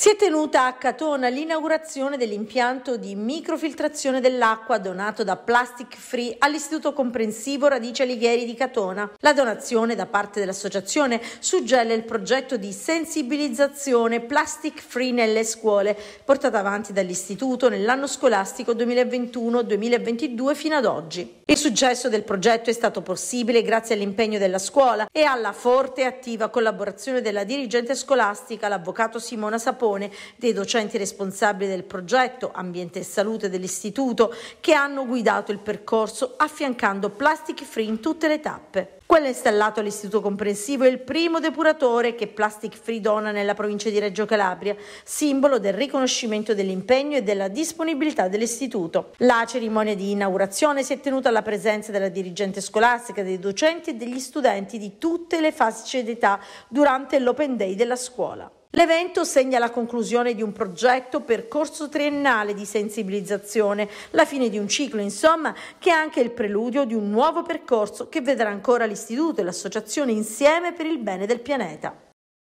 Si è tenuta a Catona l'inaugurazione dell'impianto di microfiltrazione dell'acqua donato da Plastic Free all'Istituto Comprensivo Radice Alighieri di Catona. La donazione da parte dell'associazione suggella il progetto di sensibilizzazione Plastic Free nelle scuole, portato avanti dall'Istituto nell'anno scolastico 2021-2022 fino ad oggi. Il successo del progetto è stato possibile grazie all'impegno della scuola e alla forte e attiva collaborazione della dirigente scolastica, l'avvocato Simona Sapone Falcone, dei docenti responsabili del progetto Ambiente e Salute dell'Istituto, che hanno guidato il percorso affiancando Plastic Free in tutte le tappe. Quello installato all'Istituto Comprensivo è il primo depuratore che Plastic Free dona nella provincia di Reggio Calabria, simbolo del riconoscimento dell'impegno e della disponibilità dell'Istituto. La cerimonia di inaugurazione si è tenuta alla presenza della dirigente scolastica, dei docenti e degli studenti di tutte le fasce d'età durante l'Open Day della scuola. L'evento segna la conclusione di un progetto percorso triennale di sensibilizzazione, la fine di un ciclo, insomma, che è anche il preludio di un nuovo percorso che vedrà ancora l'istituto e l'associazione insieme per il bene del pianeta.